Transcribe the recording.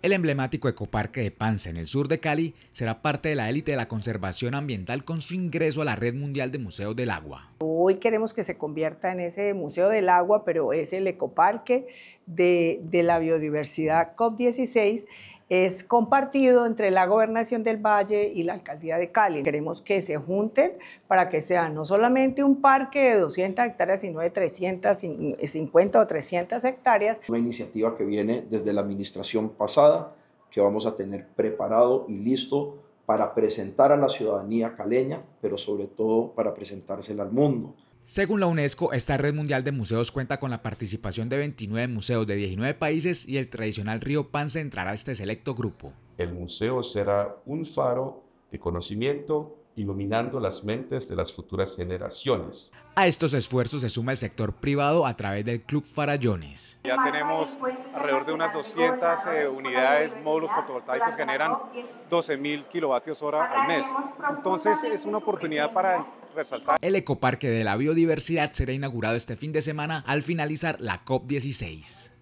El emblemático ecoparque de Panza en el sur de Cali será parte de la élite de la conservación ambiental con su ingreso a la red mundial de museos del agua. Hoy queremos que se convierta en ese museo del agua, pero es el ecoparque de, la biodiversidad COP16 es compartido entre la gobernación del Valle y la alcaldía de Cali. Queremos que se junten para que sea no solamente un parque de 200 hectáreas, sino de 350 eh, o 300 hectáreas. Una iniciativa que viene desde la administración pasada, que vamos a tener preparado y listo para presentar a la ciudadanía caleña, pero sobre todo para presentársela al mundo. Según la UNESCO, esta red mundial de museos cuenta con la participación de 29 museos de 19 países y el tradicional río Pan centrará a este selecto grupo. El museo será un faro de conocimiento, iluminando las mentes de las futuras generaciones. A estos esfuerzos se suma el sector privado a través del Club Farallones. Ya tenemos alrededor de unas 200 eh, unidades, módulos fotovoltaicos que generan 12.000 kilovatios hora al mes. Entonces es una oportunidad para resaltar. El ecoparque de la biodiversidad será inaugurado este fin de semana al finalizar la COP16.